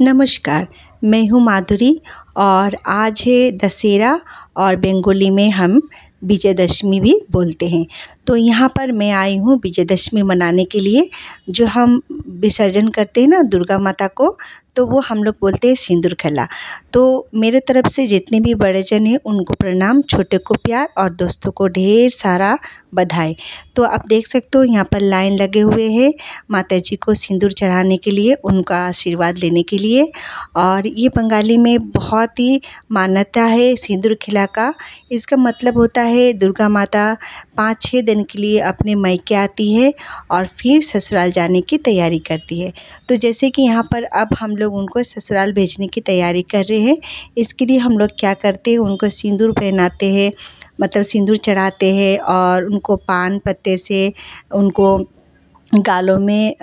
नमस्कार मैं हूँ माधुरी और आज है दशहरा और बेंगोली में हम विजयदशमी भी बोलते हैं तो यहाँ पर मैं आई हूँ विजयदशमी मनाने के लिए जो हम विसर्जन करते हैं ना दुर्गा माता को तो वो हम लोग बोलते हैं सिंदूर खेला तो मेरे तरफ से जितने भी बड़े जन हैं उनको प्रणाम छोटे को प्यार और दोस्तों को ढेर सारा बधाई तो आप देख सकते हो यहाँ पर लाइन लगे हुए हैं माता जी को सिंदूर चढ़ाने के लिए उनका आशीर्वाद लेने के लिए और ये बंगाली में बहुत ही मान्यता है सिंदूर खिला का इसका मतलब होता है दुर्गा माता पाँच छः दिन के लिए अपने मायके आती है और फिर ससुराल जाने की तैयारी करती है तो जैसे कि यहाँ पर अब हम लोग उनको ससुराल भेजने की तैयारी कर रहे हैं इसके लिए हम लोग क्या करते हैं उनको सिंदूर पहनाते हैं मतलब सिंदूर चढ़ाते हैं और उनको पान पत्ते से उनको गालों में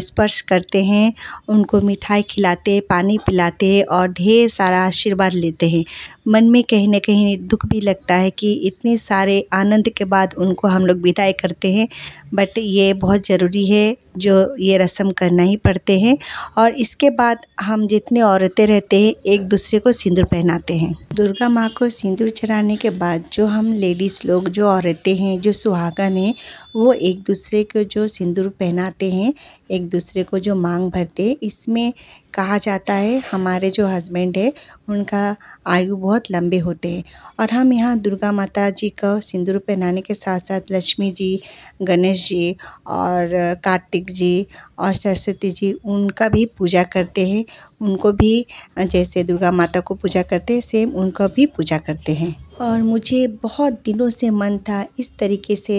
स्पर्श करते हैं उनको मिठाई खिलाते पानी पिलाते और ढेर सारा आशीर्वाद लेते हैं मन में कहीं ना कहीं दुख भी लगता है कि इतने सारे आनंद के बाद उनको हम लोग विदाई करते हैं बट ये बहुत ज़रूरी है जो ये रस्म करना ही पड़ते हैं और इसके बाद हम जितने औरतें रहते हैं एक दूसरे को सिंदूर पहनाते हैं दुर्गा माँ को सिंदूर चढ़ाने के बाद जो हम लेडीज़ लोग जो औरतें हैं जो सुहागन हैं वो एक दूसरे को जो सिंदूर पहनाते हैं एक दूसरे को जो मांग भरते इसमें कहा जाता है हमारे जो हस्बैंड है उनका आयु बहुत लंबे होते हैं और हम यहाँ दुर्गा माता जी को सिंदूर पहनाने के साथ साथ लक्ष्मी जी गणेश जी और कार्तिक जी और सरस्वती जी उनका भी पूजा करते हैं उनको भी जैसे दुर्गा माता को पूजा करते हैं सेम उनका भी पूजा करते हैं और मुझे बहुत दिनों से मन था इस तरीके से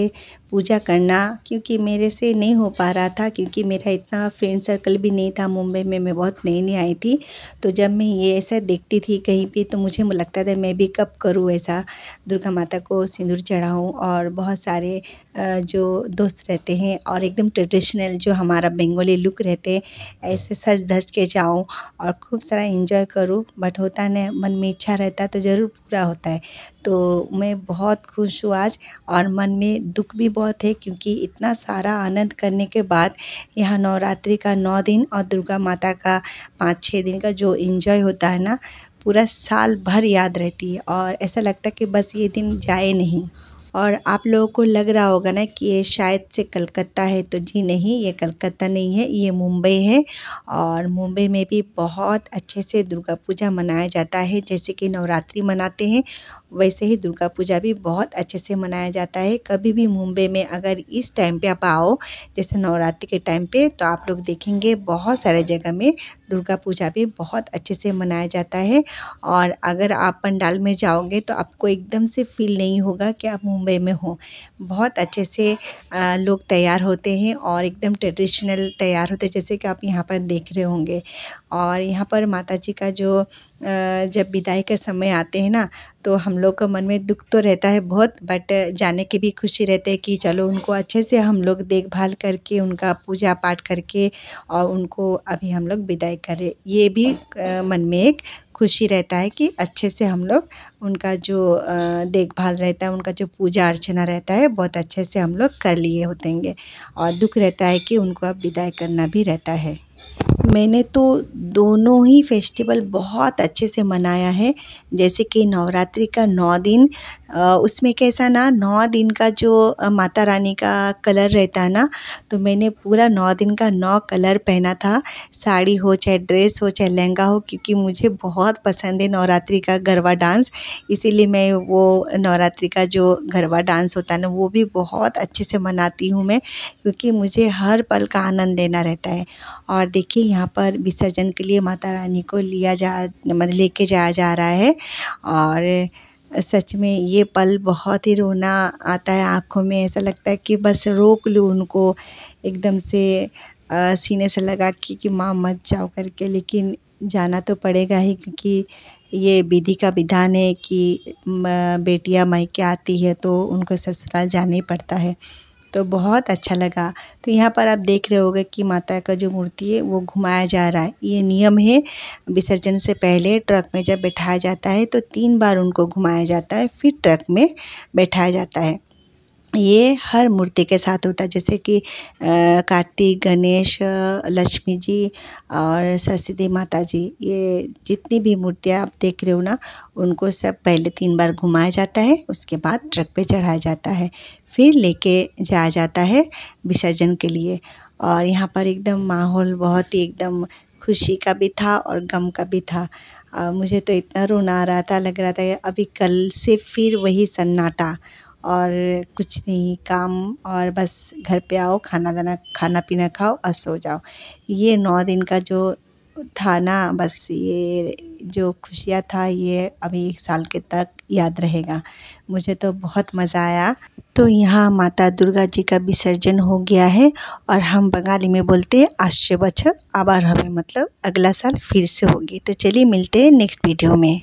पूजा करना क्योंकि मेरे से नहीं हो पा रहा था क्योंकि मेरे मेरा इतना फ्रेंड सर्कल भी नहीं था मुंबई में मैं बहुत नई नई आई थी तो जब मैं ये ऐसा देखती थी कहीं पे तो मुझे लगता था मैं भी कब करूँ ऐसा दुर्गा माता को सिंदूर चढ़ाऊँ और बहुत सारे जो दोस्त रहते हैं और एकदम ट्रेडिशनल जो हमारा बंगाली लुक रहते हैं ऐसे सज धज के जाऊँ और खूब सारा इंजॉय करूँ बट होता न मन में इच्छा रहता तो ज़रूर पूरा होता है तो मैं बहुत खुश हूँ आज और मन में दुख भी बहुत है क्योंकि इतना सारा आनंद करने के बाद यहाँ यह नवरात्रि का नौ दिन और दुर्गा माता का पाँच छः दिन का जो इन्जॉय होता है ना पूरा साल भर याद रहती है और ऐसा लगता है कि बस ये दिन जाए नहीं और आप लोगों को लग रहा होगा ना कि ये शायद से कलकत्ता है तो जी नहीं ये कलकत्ता नहीं है ये मुंबई है और मुंबई में भी बहुत अच्छे से दुर्गा पूजा मनाया जाता है जैसे कि नवरात्रि मनाते हैं वैसे ही दुर्गा पूजा भी बहुत अच्छे से मनाया जाता है कभी भी मुंबई में अगर इस टाइम पे आप आओ जैसे नवरात्रि के टाइम पे तो आप लोग देखेंगे बहुत सारे जगह में दुर्गा पूजा भी बहुत अच्छे से मनाया जाता है और अगर आप पंडाल में जाओगे तो आपको एकदम से फील नहीं होगा कि आप मुंबई मुंबई में हो बहुत अच्छे से लोग तैयार होते हैं और एकदम ट्रेडिशनल तैयार होते हैं जैसे कि आप यहाँ पर देख रहे होंगे और यहाँ पर माता जी का जो जब विदाई का समय आते हैं ना तो हम लोग का मन में दुख तो रहता है बहुत बट जाने की भी खुशी रहती है कि चलो उनको अच्छे से हम लोग देखभाल करके उनका पूजा पाठ करके और उनको अभी हम लोग विदाई करें ये भी मन में एक खुशी रहता है कि अच्छे से हम लोग उनका जो देखभाल रहता है उनका जो पूजा अर्चना रहता है बहुत अच्छे से हम लोग कर लिए होते हैं और दुख रहता है कि उनको अब विदाई करना भी रहता है मैंने तो दोनों ही फेस्टिवल बहुत अच्छे से मनाया है जैसे कि नवरात्रि का नौ दिन उसमें कैसा ना नौ दिन का जो माता रानी का कलर रहता है ना तो मैंने पूरा नौ दिन का नौ कलर पहना था साड़ी हो चाहे ड्रेस हो चाहे लहंगा हो क्योंकि मुझे बहुत पसंद है नवरात्रि का गरबा डांस इसीलिए मैं वो नवरात्रि का जो गरबा डांस होता है ना वो भी बहुत अच्छे से मनाती हूँ मैं क्योंकि मुझे हर पल का आनंद लेना रहता है और देखिए यहाँ पर विसर्जन के लिए माता रानी को लिया जा मतलब लेके जाया जा रहा है और सच में ये पल बहुत ही रोना आता है आँखों में ऐसा लगता है कि बस रोक लूँ उनको एकदम से आ, सीने से लगा कि कि माँ मत जाओ करके लेकिन जाना तो पड़ेगा ही क्योंकि ये विधि का विधान है कि बेटियाँ मायके आती है तो उनको ससुराल जाना ही पड़ता है तो बहुत अच्छा लगा तो यहाँ पर आप देख रहे हो कि माता का जो मूर्ति है वो घुमाया जा रहा है ये नियम है विसर्जन से पहले ट्रक में जब बैठाया जाता है तो तीन बार उनको घुमाया जाता है फिर ट्रक में बैठाया जाता है ये हर मूर्ति के साथ होता है जैसे कि कार्तिक गणेश लक्ष्मी जी और सरस्वती माता जी ये जितनी भी मूर्तियाँ आप देख रहे हो ना उनको सब पहले तीन बार घुमाया जाता है उसके बाद ट्रक पे चढ़ाया जाता है फिर लेके जाया जाता है विसर्जन के लिए और यहाँ पर एकदम माहौल बहुत ही एकदम खुशी का भी था और गम का भी था आ, मुझे तो इतना रोना आ रहा था लग रहा था अभी कल से फिर वही सन्नाटा और कुछ नहीं काम और बस घर पे आओ खाना दाना खाना पीना खाओ और सो जाओ ये नौ दिन का जो था ना बस ये जो खुशियाँ था ये अभी एक साल के तक याद रहेगा मुझे तो बहुत मज़ा आया तो यहाँ माता दुर्गा जी का विसर्जन हो गया है और हम बंगाली में बोलते हैं आश्य बच्चर आबार हमें मतलब अगला साल फिर से होगी तो चलिए मिलते हैं नेक्स्ट वीडियो में